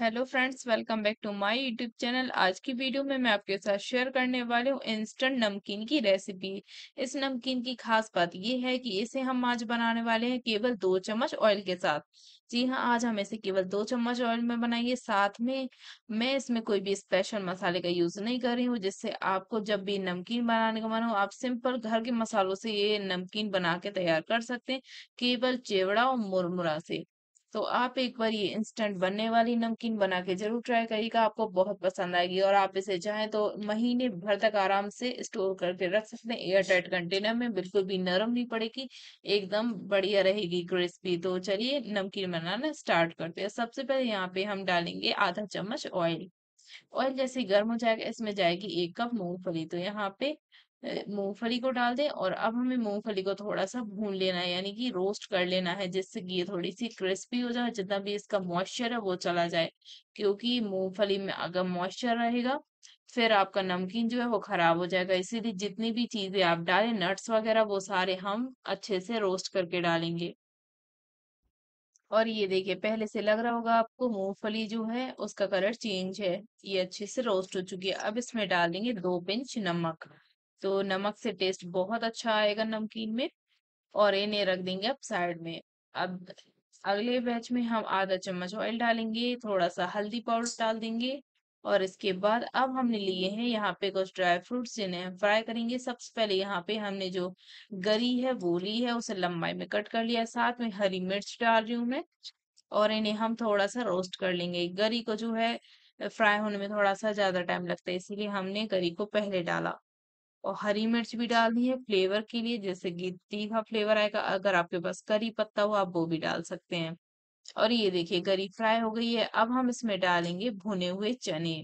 hello friends welcome back to my YouTube channel आज की video में मैं आपके साथ शेयर करने वाली हूँ इंस्टेंट नमकीन की रेसिपी इस नमकीन की खास बात यह है कि इसे हम आज बनाने वाले हैं केवल दो चम्मच ऑयल के साथ जी हाँ आज हम इसे केवल दो चम्मच ऑयल में बनाएंगे साथ में मैं इसमें कोई भी स्पेशल मसाले का यूज नहीं कर रही हूँ जिससे आपको जब भी नमकीन बनाने का मन हो आप सिंपल घर के मसालों से ये नमकीन बना के तैयार कर सकते हैं केवल चेवड़ा और मुरमुरा से तो आप एक बार ये इंस्टेंट बनने वाली नमकीन बना के जरूर ट्राई करिएगा आपको बहुत पसंद आएगी और आप इसे चाहें तो महीने भर तक आराम से स्टोर करके रख सकते हैं एयर टाइट कंटेनर में बिल्कुल भी नरम नहीं पड़ेगी एकदम बढ़िया रहेगी क्रिस्पी तो चलिए नमकीन बनाना स्टार्ट करते हैं सबसे पहले यहाँ पे हम डालेंगे आधा चम्मच ऑयल ऑयल जैसे गर्म हो जाएगा इसमें जाएगी एक कप मूंगफली तो यहाँ पे मूंगफली को डाल दें और अब हमें मूंगफली को थोड़ा सा भून लेना है यानी कि रोस्ट कर लेना है जिससे कि ये थोड़ी सी क्रिस्पी हो जाए जितना भी इसका मॉइस्चर है वो चला जाए क्योंकि मूंगफली में अगर मॉइस्चर रहेगा फिर आपका नमकीन जो है वो खराब हो जाएगा इसीलिए जितनी भी चीजें आप डालें नट्स वगैरह वो सारे हम अच्छे से रोस्ट करके डालेंगे और ये देखिए पहले से लग रहा होगा आपको मूंगफली जो है उसका कलर चेंज है ये अच्छे से रोस्ट हो चुकी है अब इसमें डालेंगे दो पिंच नमक तो नमक से टेस्ट बहुत अच्छा आएगा नमकीन में और इन्हें रख देंगे अब साइड में अब अगले बैच में हम आधा चम्मच ऑयल डालेंगे थोड़ा सा हल्दी पाउडर डाल देंगे और इसके बाद अब हमने लिए हैं यहाँ पे कुछ ड्राई फ्रूट्स जिन्हें हम फ्राई करेंगे सबसे पहले यहाँ पे हमने जो गरी है वो ली है उसे लंबाई में कट कर लिया साथ में हरी मिर्च डाल रही हूँ मैं और इन्हें हम थोड़ा सा रोस्ट कर लेंगे गरी को जो है फ्राई होने में थोड़ा सा ज्यादा टाइम लगता है इसीलिए हमने गरी को पहले डाला और हरी मिर्च भी डालनी है फ्लेवर के लिए जैसे कि तीखा फ्लेवर आएगा अगर आपके पास करी पत्ता हो आप वो भी डाल सकते हैं और ये देखिए गरी फ्राई हो गई है अब हम इसमें डालेंगे भुने हुए चने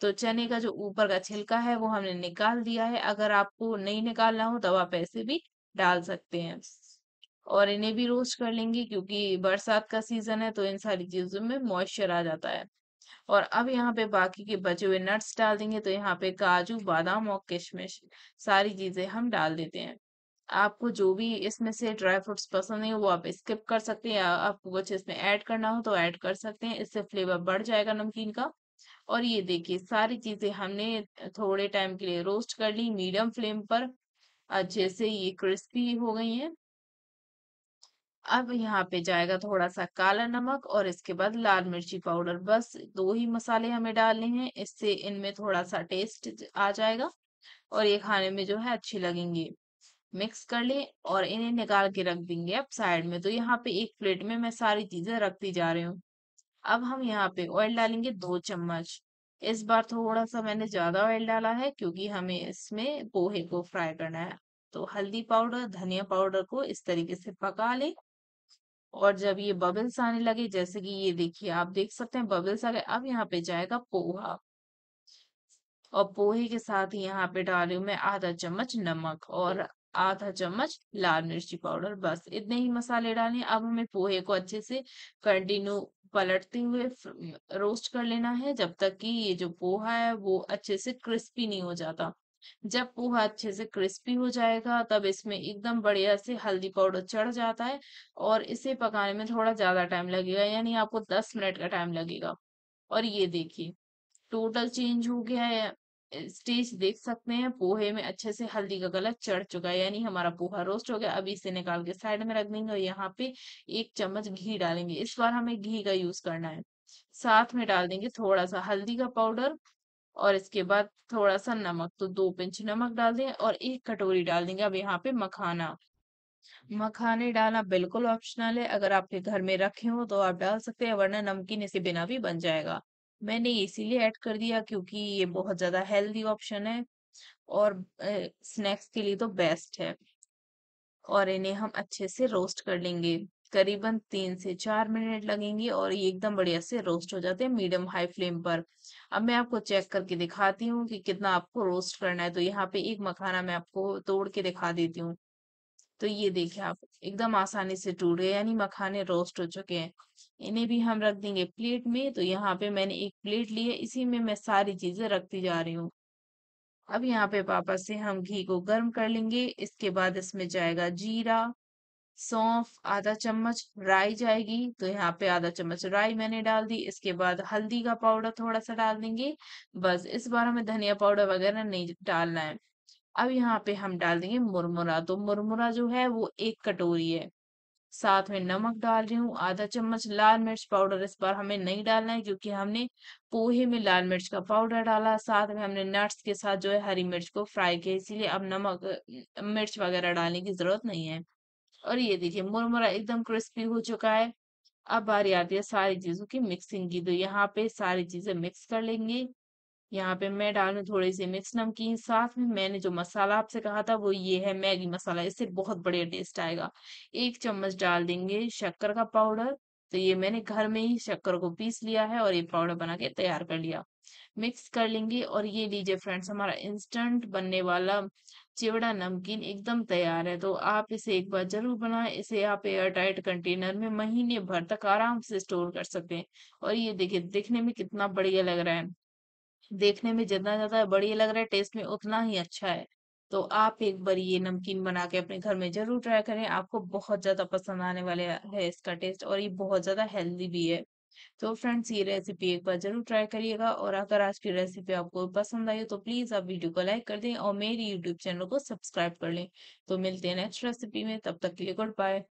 तो चने का जो ऊपर का छिलका है वो हमने निकाल दिया है अगर आपको नहीं निकालना हो तब आप ऐसे भी डाल सकते हैं और इन्हें भी रोस्ट कर लेंगे क्योंकि बरसात का सीजन है तो इन सारी चीजों में मॉइस्चर आ जाता है और अब यहाँ पे बाकी के बचे हुए नट्स डाल देंगे तो यहाँ पे काजू बादाम और किशमिश सारी चीजें हम डाल देते हैं आपको जो भी इसमें से ड्राई फ्रूट्स पसंद है वो आप स्किप कर सकते हैं या आपको कुछ इसमें ऐड करना हो तो ऐड कर सकते हैं इससे फ्लेवर बढ़ जाएगा नमकीन का और ये देखिए सारी चीजें हमने थोड़े टाइम के लिए रोस्ट कर ली मीडियम फ्लेम पर अच्छे से ये क्रिस्पी हो गई हैं अब यहाँ पे जाएगा थोड़ा सा काला नमक और इसके बाद लाल मिर्ची पाउडर बस दो ही मसाले हमें डालने हैं इससे इनमें थोड़ा सा टेस्ट आ जाएगा और ये खाने में जो है अच्छी लगेंगी मिक्स कर लें और इन्हें निकाल के रख देंगे अब साइड में तो यहाँ पे एक प्लेट में मैं सारी चीजें रखती जा रही हूँ अब हम यहाँ पे ऑयल डालेंगे दो चम्मच इस बार थोड़ा सा मैंने ज्यादा ऑयल डाला है क्योंकि हमें इसमें पोहे को फ्राई करना है तो हल्दी पाउडर धनिया पाउडर को इस तरीके से पका लें और जब ये बबल्स आने लगे जैसे कि ये देखिए आप देख सकते हैं बबल्स आ गए अब यहाँ पे जाएगा पोहा और पोहे के साथ ही यहाँ पे डाल रही हूँ मैं आधा चम्मच नमक और आधा चम्मच लाल मिर्ची पाउडर बस इतने ही मसाले डालने अब हमें पोहे को अच्छे से कंटिन्यू पलटते हुए रोस्ट कर लेना है जब तक कि ये जो पोहा है वो अच्छे से क्रिस्पी नहीं हो जाता जब पोहा अच्छे से क्रिस्पी हो जाएगा तब इसमें एकदम बढ़िया से हल्दी पाउडर चढ़ जाता है और इसे पकाने में थोड़ा ज्यादा टाइम लगेगा यानी आपको दस मिनट का टाइम लगेगा और ये देखिए टोटल चेंज हो गया है स्टेज देख सकते हैं पोहे में अच्छे से हल्दी का कलर चढ़ चुका है यानी हमारा पोहा रोस्ट हो गया अभी इसे निकाल के साइड में रख देंगे और यहाँ पे एक चम्मच घी डालेंगे इस बार हमें घी का यूज करना है साथ में डाल देंगे थोड़ा सा हल्दी का पाउडर और इसके बाद थोड़ा सा नमक तो दो पिंच नमक डाल दें और एक कटोरी डाल देंगे अब यहाँ पे मखाना मखाने डालना बिल्कुल ऑप्शनल है अगर आपके घर में रखे हो तो आप डाल सकते हैं वरना नमकीन इसे बिना भी बन जाएगा मैंने इसीलिए ऐड कर दिया क्योंकि ये बहुत ज्यादा हेल्दी ऑप्शन है और स्नैक्स के लिए तो बेस्ट है और इन्हें हम अच्छे से रोस्ट कर लेंगे करीबन तीन से चार मिनट लगेंगे और ये एकदम बढ़िया से रोस्ट हो जाते हैं मीडियम हाई फ्लेम पर अब मैं आपको चेक करके दिखाती हूँ कि कितना आपको रोस्ट करना है तो यहाँ पे एक मखाना मैं आपको तोड़ के दिखा देती हूँ तो ये देखिए आप एकदम आसानी से टूट गए यानी मखाने रोस्ट हो चुके हैं इन्हें भी हम रख देंगे प्लेट में तो यहाँ पे मैंने एक प्लेट ली है इसी में मैं सारी चीजें रखती जा रही हूँ अब यहाँ पे पापा से हम घी को गर्म कर लेंगे इसके बाद इसमें जाएगा जीरा सौंफ आधा चम्मच राई जाएगी तो यहाँ पे आधा चम्मच राई मैंने डाल दी इसके बाद हल्दी का पाउडर थोड़ा सा डाल देंगे बस इस बार हमें धनिया पाउडर वगैरह नहीं डालना है अब यहाँ पे हम डाल देंगे मुरमुरा तो मुरमुरा जो है वो एक कटोरी है साथ में नमक डाल रही हूँ आधा चम्मच लाल मिर्च पाउडर इस बार हमें नहीं डालना है क्योंकि हमने पोहे में लाल मिर्च का पाउडर डाला साथ में हमने नट्स के साथ जो है हरी मिर्च को फ्राई किया इसीलिए अब नमक मिर्च वगैरह डालने की जरूरत नहीं है और ये देखिए मुरमुरा एकदम क्रिस्पी हो चुका है अब बारी आती है सारी चीजों की मिक्सिंग की तो यहाँ पे सारी चीजें मिक्स कर लेंगे यहाँ पे मैं डाल थोड़ी सी मिक्स नमकीन साथ में मैंने जो मसाला आपसे कहा था वो ये है मैगी मसाला इससे बहुत बढ़िया टेस्ट आएगा एक चम्मच डाल देंगे शक्कर का पाउडर तो ये मैंने घर में ही शक्कर को पीस लिया है और ये पाउडर बना के तैयार कर लिया मिक्स कर लेंगे और ये लीजिए फ्रेंड्स हमारा इंस्टेंट बनने वाला चिवड़ा नमकीन एकदम तैयार है तो आप इसे एक बार जरूर बनाएं इसे आप एयर टाइट कंटेनर में महीने भर तक आराम से स्टोर कर सकते हैं और ये देखिए देखने में कितना बढ़िया लग रहा है देखने में जितना ज्यादा बढ़िया लग रहा है टेस्ट में उतना ही अच्छा है तो आप एक बार ये नमकीन बना के अपने घर में जरूर ट्राई करें आपको बहुत ज्यादा पसंद आने वाले है इसका टेस्ट और ये बहुत ज्यादा हेल्दी भी है तो फ्रेंड्स ये रेसिपी एक बार जरूर ट्राई करिएगा और अगर आज की रेसिपी आपको पसंद आई हो तो प्लीज़ आप वीडियो को लाइक कर दें और मेरी यूट्यूब चैनल को सब्सक्राइब कर लें तो मिलते हैं नेक्स्ट रेसिपी में तब तक के लिए गुड बाय